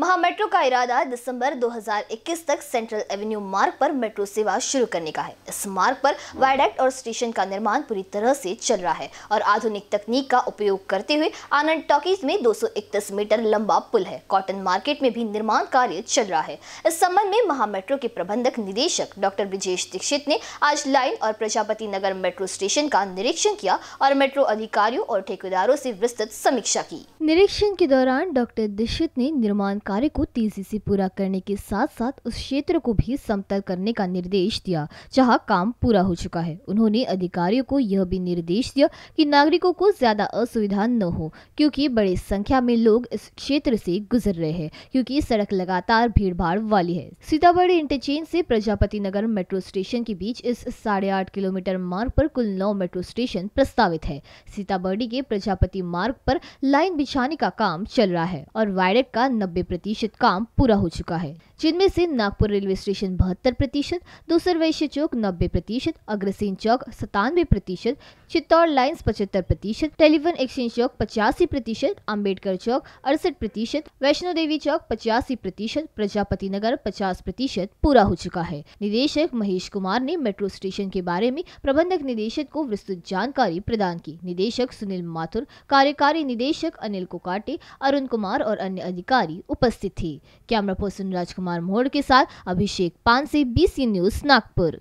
महा मेट्रो का इरादा दिसंबर 2021 तक सेंट्रल एवेन्यू मार्ग पर मेट्रो सेवा शुरू करने का है इस मार्ग पर वायडेक्ट और स्टेशन का निर्माण पूरी तरह से चल रहा है और आधुनिक तकनीक का उपयोग करते हुए आनंद टॉकीज में 231 मीटर लंबा पुल है कॉटन मार्केट में भी निर्माण कार्य चल रहा है इस संबंध में महा मेट्रो के प्रबंधक निदेशक डॉक्टर ब्रिजेश दीक्षित ने आज लाइन और प्रजापति नगर मेट्रो स्टेशन का निरीक्षण किया और मेट्रो अधिकारियों और ठेकेदारों से विस्तृत समीक्षा की निरीक्षण के दौरान डॉक्टर दीक्षित ने निर्माण कार्य को तेजी से पूरा करने के साथ साथ उस क्षेत्र को भी समतल करने का निर्देश दिया जहाँ काम पूरा हो चुका है उन्होंने अधिकारियों को यह भी निर्देश दिया कि नागरिकों को ज्यादा असुविधा न हो क्योंकि बड़ी संख्या में लोग इस क्षेत्र से गुजर रहे हैं क्योंकि सड़क लगातार भीड़ वाली है सीतामढ़ी इंटरचेंज से प्रजापति नगर मेट्रो स्टेशन के बीच इस साढ़े आठ किलोमीटर मार्ग पर कुल नौ मेट्रो स्टेशन प्रस्तावित है सीतामढ़ी के प्रजापति मार्ग पर लाइन बिछाने का काम चल रहा है और वायरेट का नब्बे प्रतिशत काम पूरा हो चुका है जिनमें से नागपुर रेलवे स्टेशन बहत्तर प्रतिशत दूसर वैश्य चौक नब्बे प्रतिशत अग्रसेन चौक सतानवे प्रतिशत चित्तौड़ लाइन्स पचहत्तर प्रतिशत टेलीफोन एक्सचेंज चौक पचासी प्रतिशत अम्बेडकर चौक अड़सठ प्रतिशत वैष्णो देवी चौक पचासी प्रतिशत प्रजापति नगर पचास प्रतिशत पूरा हो चुका है निदेशक महेश कुमार ने मेट्रो स्टेशन के बारे में प्रबंधक निदेशक को विस्तृत जानकारी प्रदान की निदेशक सुनील माथुर कार्यकारी निदेशक अनिल कोकाटे अरुण कुमार और अन्य अधिकारी उपस्थित थे कैमरा पर्सन राजकुमार कुमार मोहड़ के साथ अभिषेक पान से बीसी न्यूज नागपुर